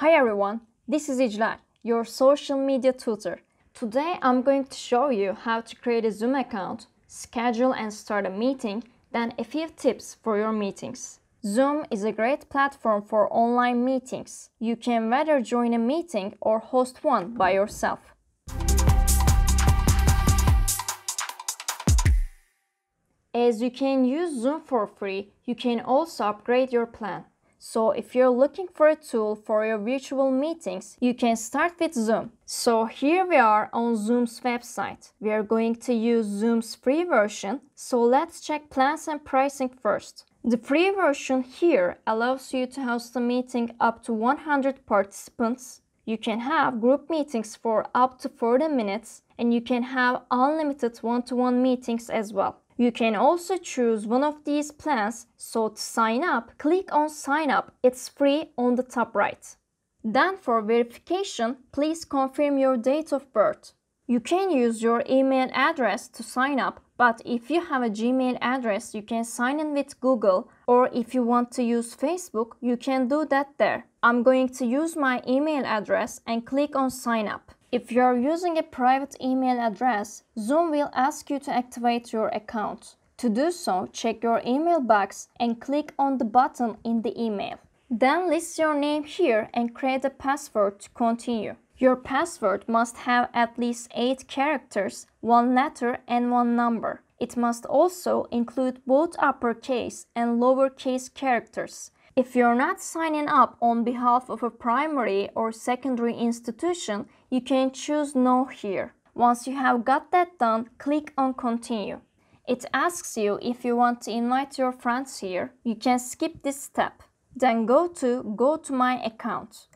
Hi everyone, this is Ijlal, your social media tutor. Today I'm going to show you how to create a Zoom account, schedule and start a meeting, then a few tips for your meetings. Zoom is a great platform for online meetings. You can either join a meeting or host one by yourself. As you can use Zoom for free, you can also upgrade your plan. So if you're looking for a tool for your virtual meetings, you can start with Zoom. So here we are on Zoom's website. We are going to use Zoom's free version, so let's check plans and pricing first. The free version here allows you to host a meeting up to 100 participants. You can have group meetings for up to 40 minutes and you can have unlimited one-to-one -one meetings as well. You can also choose one of these plans, so to sign up, click on sign up. It's free on the top right. Then for verification, please confirm your date of birth. You can use your email address to sign up, but if you have a Gmail address, you can sign in with Google, or if you want to use Facebook, you can do that there. I'm going to use my email address and click on sign up. If you are using a private email address, Zoom will ask you to activate your account. To do so, check your email box and click on the button in the email. Then list your name here and create a password to continue. Your password must have at least 8 characters, one letter and one number. It must also include both uppercase and lowercase characters. If you're not signing up on behalf of a primary or secondary institution, you can choose no here. Once you have got that done, click on continue. It asks you if you want to invite your friends here. You can skip this step. Then go to go to my account.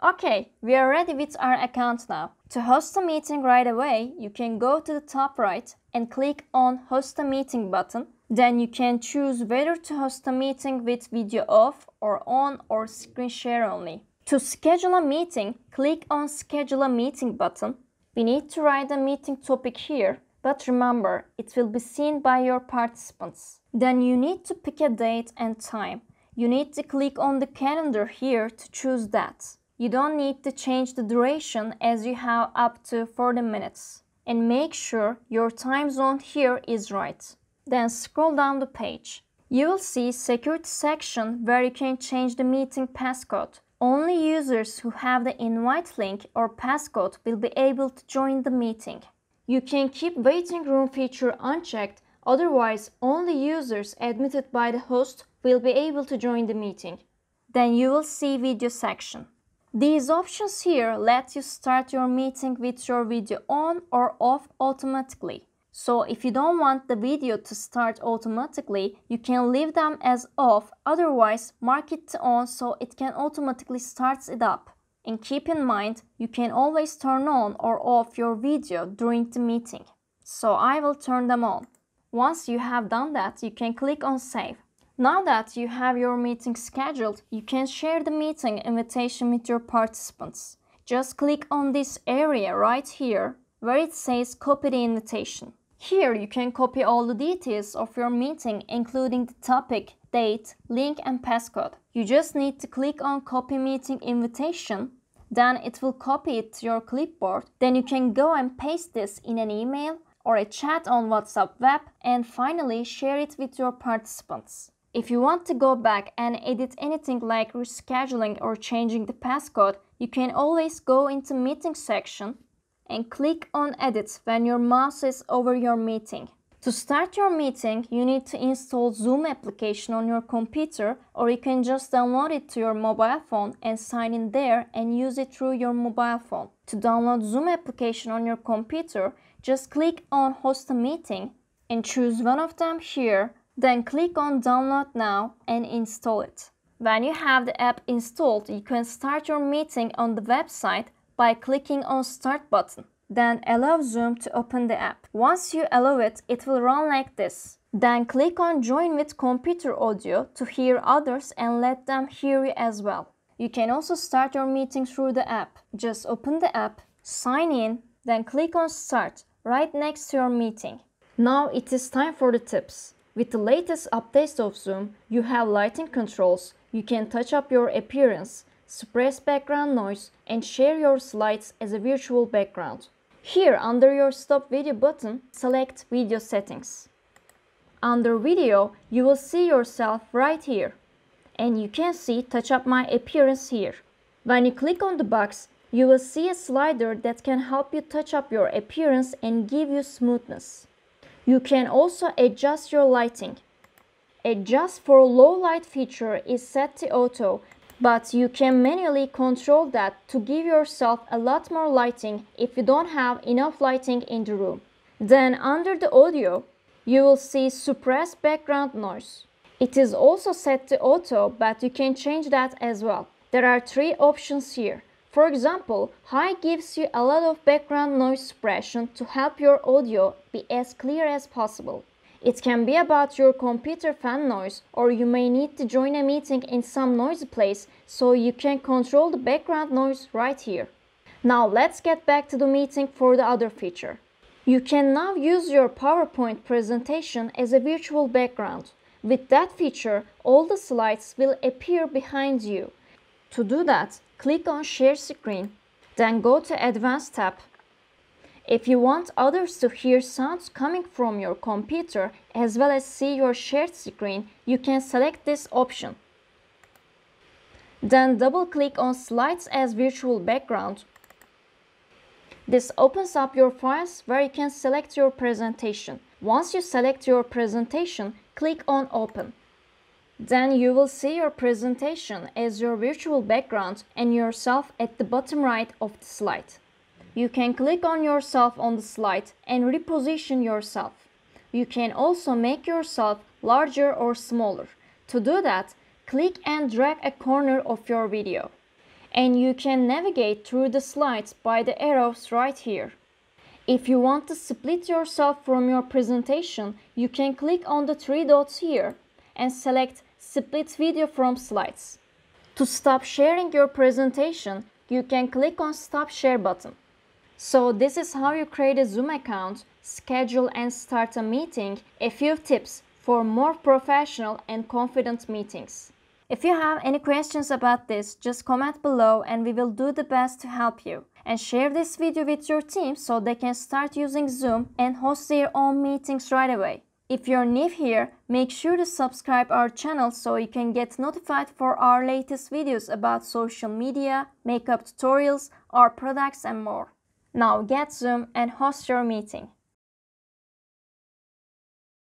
Okay, we are ready with our account now. To host a meeting right away, you can go to the top right and click on host a meeting button then you can choose whether to host a meeting with video off or on or screen share only. To schedule a meeting, click on schedule a meeting button. We need to write a meeting topic here, but remember it will be seen by your participants. Then you need to pick a date and time. You need to click on the calendar here to choose that. You don't need to change the duration as you have up to 40 minutes. And make sure your time zone here is right then scroll down the page. You will see security section where you can change the meeting passcode. Only users who have the invite link or passcode will be able to join the meeting. You can keep waiting room feature unchecked, otherwise only users admitted by the host will be able to join the meeting. Then you will see video section. These options here let you start your meeting with your video on or off automatically. So if you don't want the video to start automatically, you can leave them as off, otherwise mark it to on so it can automatically starts it up. And keep in mind, you can always turn on or off your video during the meeting. So I will turn them on. Once you have done that, you can click on save. Now that you have your meeting scheduled, you can share the meeting invitation with your participants. Just click on this area right here where it says copy the invitation. Here you can copy all the details of your meeting including the topic, date, link and passcode. You just need to click on copy meeting invitation, then it will copy it to your clipboard. Then you can go and paste this in an email or a chat on WhatsApp web and finally share it with your participants. If you want to go back and edit anything like rescheduling or changing the passcode, you can always go into meeting section and click on Edit when your mouse is over your meeting. To start your meeting, you need to install Zoom application on your computer or you can just download it to your mobile phone and sign in there and use it through your mobile phone. To download Zoom application on your computer, just click on Host a Meeting and choose one of them here, then click on Download Now and install it. When you have the app installed, you can start your meeting on the website by clicking on start button. Then allow Zoom to open the app. Once you allow it, it will run like this. Then click on join with computer audio to hear others and let them hear you as well. You can also start your meeting through the app. Just open the app, sign in, then click on start right next to your meeting. Now it is time for the tips. With the latest updates of Zoom, you have lighting controls, you can touch up your appearance, suppress background noise and share your slides as a virtual background. Here under your stop video button, select video settings. Under video, you will see yourself right here. And you can see touch up my appearance here. When you click on the box, you will see a slider that can help you touch up your appearance and give you smoothness. You can also adjust your lighting. Adjust for low light feature is set to auto but you can manually control that to give yourself a lot more lighting if you don't have enough lighting in the room. Then under the audio, you will see suppress background noise. It is also set to auto, but you can change that as well. There are three options here. For example, high gives you a lot of background noise suppression to help your audio be as clear as possible. It can be about your computer fan noise or you may need to join a meeting in some noisy place so you can control the background noise right here. Now let's get back to the meeting for the other feature. You can now use your PowerPoint presentation as a virtual background. With that feature, all the slides will appear behind you. To do that, click on Share Screen, then go to Advanced tab if you want others to hear sounds coming from your computer as well as see your shared screen, you can select this option. Then double-click on Slides as virtual background. This opens up your files where you can select your presentation. Once you select your presentation, click on Open. Then you will see your presentation as your virtual background and yourself at the bottom right of the slide. You can click on yourself on the slide and reposition yourself. You can also make yourself larger or smaller. To do that, click and drag a corner of your video. And you can navigate through the slides by the arrows right here. If you want to split yourself from your presentation, you can click on the three dots here and select Split Video from Slides. To stop sharing your presentation, you can click on Stop Share button. So this is how you create a Zoom account, schedule and start a meeting, a few tips for more professional and confident meetings. If you have any questions about this, just comment below and we will do the best to help you. And share this video with your team so they can start using Zoom and host their own meetings right away. If you're new here, make sure to subscribe our channel so you can get notified for our latest videos about social media, makeup tutorials, our products and more. Now get Zoom and host your meeting.